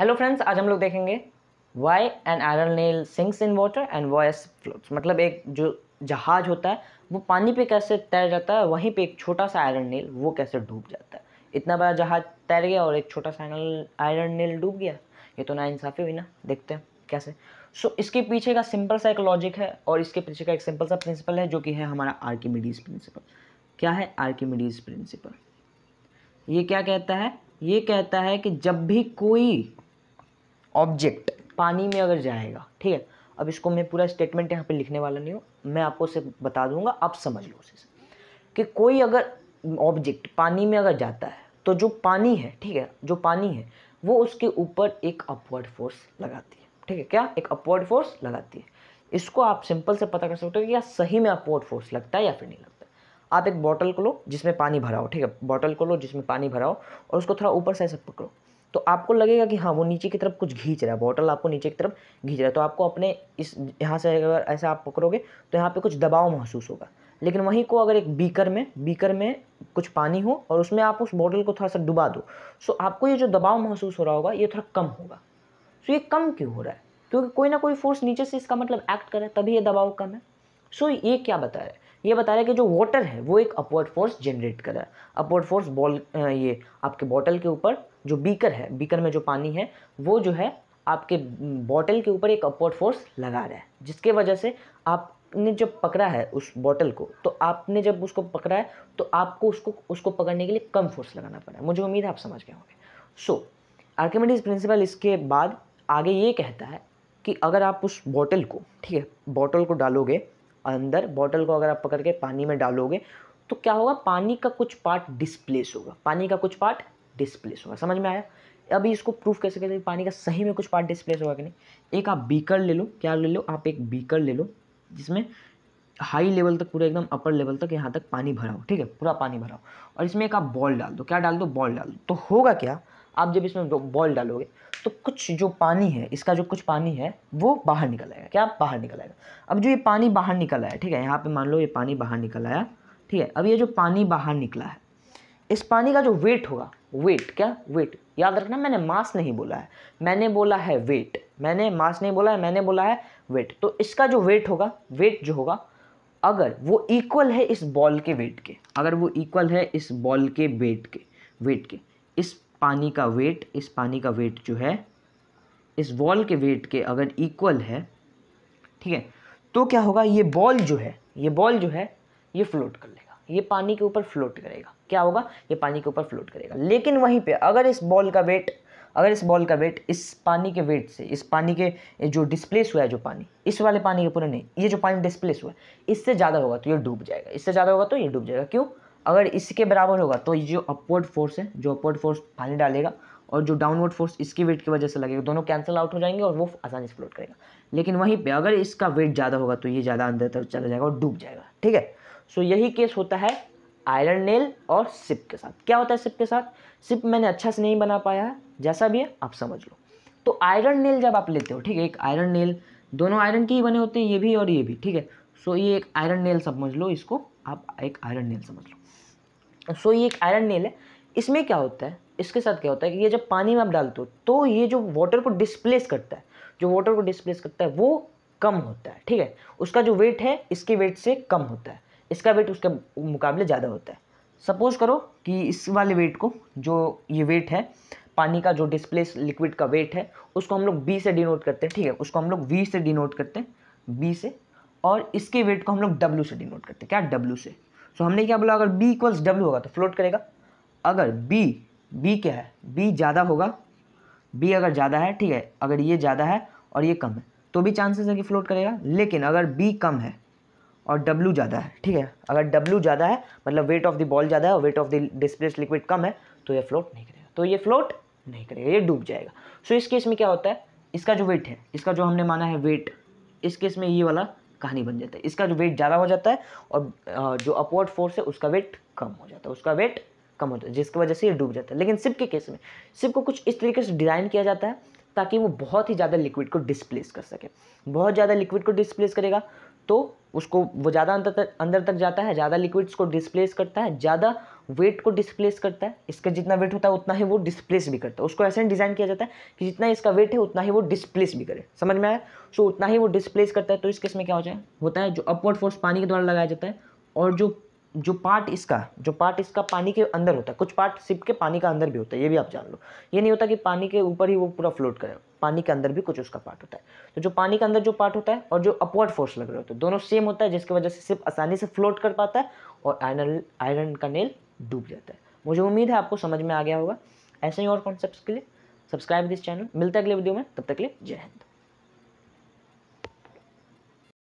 hello friends आज हम लोग देखेंगे why an iron nail sinks in water and voice floats मतलब एक जो जहाज होता है वो पानी पे कैसे तैर जाता है वहीं पे एक छोटा सा आयरन नेल वो कैसे डूब जाता है इतना बड़ा जहाज तैर गया और एक छोटा सा आयरन नेल डूब गया ये तो ना इंसाफ़ी हुई ना देखते हैं कैसे सो so, इसके पीछे का सिंपल सा एक लॉजिक है और इसके पीछे का एक सिंपल सा प्रिंसिपल है जो कि है हमारा आर्किमिडीज प्रिंसिपल क्या है आर्किमिडीज प्रिंसिपल ये क्या कहता है ये कहता है कि जब भी कोई ऑब्जेक्ट पानी में अगर जाएगा ठीक है अब इसको मैं पूरा स्टेटमेंट यहाँ पे लिखने वाला नहीं हूँ मैं आपको उसे बता दूंगा आप समझ लो उसे कि कोई अगर ऑब्जेक्ट पानी में अगर जाता है तो जो पानी है ठीक है जो पानी है वो उसके ऊपर एक अपवर्ड फोर्स लगाती है ठीक है क्या एक अपवर्ड फोर्स लगाती है इसको आप सिंपल से पता कर सकते हो कि या सही में अपवर्ड फोर्स लगता है या फिर नहीं लगता आप एक बॉटल को लो जिसमें पानी भराओ ठीक है बॉटल को लो जिसमें पानी भराओ और उसको थोड़ा ऊपर से ऐसे पकड़ो तो आपको लगेगा कि हाँ वो नीचे की तरफ कुछ घींच रहा है बॉटल आपको नीचे की तरफ घींच रहा है तो आपको अपने इस यहाँ से अगर ऐसा आप पकड़ोगे तो यहाँ पे कुछ दबाव महसूस होगा लेकिन वहीं को अगर एक बीकर में बीकर में कुछ पानी हो और उसमें आप उस बॉटल को थोड़ा सा डुबा दो सो आपको ये जो दबाव महसूस हो रहा होगा ये थोड़ा कम होगा सो ये कम क्यों हो रहा है क्योंकि कोई ना कोई फोर्स नीचे से इसका मतलब एक्ट करे तभी ये दबाव कम है सो ये क्या बता रहा है ये बता रहा है कि जो वाटर है वो एक अपवर्ड फोर्स जनरेट कर रहा है अपवर्ड फोर्स बॉल ये आपके बॉटल के ऊपर जो बीकर है बीकर में जो पानी है वो जो है आपके बॉटल के ऊपर एक अपवर्ड फोर्स लगा रहा है जिसके वजह से आप ने जब पकड़ा है उस बॉटल को तो आपने जब उसको पकड़ा है तो आपको उसको उसको पकड़ने के लिए कम फोर्स लगाना पड़ा मुझे उम्मीद है आप समझ गए होंगे सो आर्किमिडीज प्रिंसिपल इसके बाद आगे ये कहता है कि अगर आप उस बॉटल को ठीक है बॉटल को डालोगे अंदर बॉटल को अगर आप पकड़ के पानी में डालोगे तो क्या होगा पानी का कुछ पार्ट डिस्प्लेस होगा पानी का कुछ पार्ट डिस्प्लेस होगा समझ में आया अभी इसको प्रूफ कैसे करें पानी का सही में कुछ पार्ट डिस्प्लेस होगा कि नहीं एक आप बीकर ले लो क्या ले लो आप एक बीकर ले लो जिसमें हाई लेवल तक पूरा एकदम अपर लेवल तक यहाँ तक पानी भरा हो ठीक है पूरा पानी भरा हो और इसमें एक आप बॉल डाल दो क्या डाल दो बॉल डाल दो तो होगा क्या आप जब इसमें बॉल डालोगे तो कुछ जो पानी है इसका जो कुछ पानी है वो बाहर निकल आएगा क्या बाहर निकल आएगा अब जो ये पानी बाहर निकल आया ठीक है यहाँ पे मान लो ये पानी बाहर निकल आया ठीक है अब ये जो पानी बाहर निकला है इस पानी का जो वेट होगा वेट क्या वेट याद रखना मैंने मास नहीं बोला है मैंने बोला है वेट मैंने मास नहीं बोला है मैंने बोला है वेट तो इसका जो वेट होगा वेट जो होगा अगर वो इक्वल है इस बॉल के वेट के अगर वो इक्वल है इस बॉल के वेट के वेट के इस पानी का वेट इस पानी का वेट जो है इस बॉल के वेट के अगर इक्वल है ठीक है तो क्या होगा ये बॉल जो है ये बॉल जो है ये फ्लोट कर लेगा ये पानी के ऊपर फ्लोट करेगा क्या होगा ये पानी के ऊपर फ्लोट करेगा लेकिन वहीं पे अगर इस बॉल का वेट अगर इस बॉल का वेट इस पानी के वेट से इस पानी के जो डिस्प्लेस हुआ है जो पानी इस वाले पानी के पूरे नहीं ये जो पानी डिस्प्लेस हुआ है इससे ज़्यादा होगा तो ये डूब जाएगा इससे ज़्यादा होगा तो ये डूब जाएगा क्यों अगर इसके बराबर होगा तो ये जो अपवर्ड फोर्स है जो अपवर्ड फोर्स पानी डालेगा और जो डाउनवर्ड फोर्स इसकी वेट की वजह से लगेगा दोनों कैंसिल आउट हो जाएंगे और वो आसानी से फ्लोट करेगा लेकिन वहीं पे अगर इसका वेट ज़्यादा होगा तो ये ज़्यादा अंदर तक चला जाएगा और डूब जाएगा ठीक है सो यही केस होता है आयरन नेल और सिप के साथ क्या होता है सिप के साथ सिप मैंने अच्छा से नहीं बना पाया है जैसा भी है आप समझ लो तो आयरन नेल जब आप लेते हो ठीक है एक आयरन नेल दोनों आयरन के ही बने होते हैं ये भी और ये भी ठीक है सो ये एक आयरन नेल समझ लो इसको आप एक आयरन नेल समझ लो सो ये एक आयरन नेल है इसमें क्या होता है इसके साथ क्या होता है कि ये जब पानी में आप डालते हो तो ये जो वाटर को डिस्प्लेस करता है जो वाटर को डिस्प्लेस करता है वो कम होता है ठीक है उसका जो वेट है इसके वेट से कम होता है इसका वेट उसके मुकाबले ज़्यादा होता है सपोज करो कि इस वाले वेट को जो ये वेट है पानी का जो डिस्प्लेस लिक्विड का वेट है उसको हम लोग बी से डिनोट करते हैं ठीक है उसको हम लोग वी से डिनोट करते हैं बी से और इसके वेट को हम लोग डब्ल्यू से डिनोट करते हैं क्या डब्ल्यू से सो हमने क्या बोला अगर बी इक्वल्स डब्ल्यू होगा तो फ्लोट करेगा अगर बी बी क्या है बी ज़्यादा होगा बी अगर ज़्यादा है ठीक है अगर ये ज़्यादा है और ये कम है तो भी चांसेस है कि फ्लोट करेगा लेकिन अगर बी कम है और W ज़्यादा है ठीक है अगर W ज़्यादा है मतलब वेट ऑफ द बॉल ज़्यादा है और weight of the displace liquid कम है तो ये फ्लोट नहीं करेगा तो ये फ्लोट नहीं करेगा ये डूब जाएगा सो इस केस में क्या होता है इसका जो वेट है इसका जो हमने माना है वेट इस केस में ये वाला कहानी बन जाता है इसका जो वेट ज़्यादा हो जाता है और जो अपवर्ड फोर्स है उसका वेट कम हो जाता है उसका वेट कम हो जाता है जिसकी वजह से ये डूब जाता है लेकिन सिप के केस में सिप को कुछ इस तरीके से डिज़ाइन किया जाता है ताकि वो बहुत ही ज़्यादा लिक्विड को डिस्प्लेस कर सके बहुत ज़्यादा लिक्विड को डिस्प्लेस करेगा तो उसको वो ज़्यादा अंदर तक अंदर तक जाता है ज़्यादा लिक्विड्स को डिस्प्लेस करता है ज़्यादा वेट को डिस्प्लेस करता है इसका जितना वेट होता है उतना ही वो डिस्प्लेस भी करता है उसको ऐसे डिज़ाइन किया जाता है कि जितना इसका वेट है उतना ही वो डिस्प्लेस भी करे समझ में आया सो उतना ही वो डिस्प्लेस करता है तो इस केस में क्या हो जाए होता है जो अपवर्ड फोर्स पानी के द्वारा लगाया जाता है और जो जो पार्ट इसका जो पार्ट इसका पानी के अंदर होता है कुछ पार्ट सिप के पानी का अंदर भी होता है ये भी आप जान लो ये नहीं होता कि पानी के ऊपर ही वो पूरा फ्लोट करे पानी के अंदर भी कुछ उसका पार्ट होता है तो जो पानी के अंदर जो पार्ट होता है और जो अपवर्ड फोर्स लग रहा होता है दोनों सेम होता है जिसकी वजह से सिप आसानी से फ्लोट कर पाता है और आयरन आयरन का नेल डूब जाता है मुझे उम्मीद है आपको समझ में आ गया होगा ऐसे ही और कॉन्सेप्ट के लिए सब्सक्राइब दिस चैनल मिलते अगले वीडियो में तब तक के लिए जय हिंद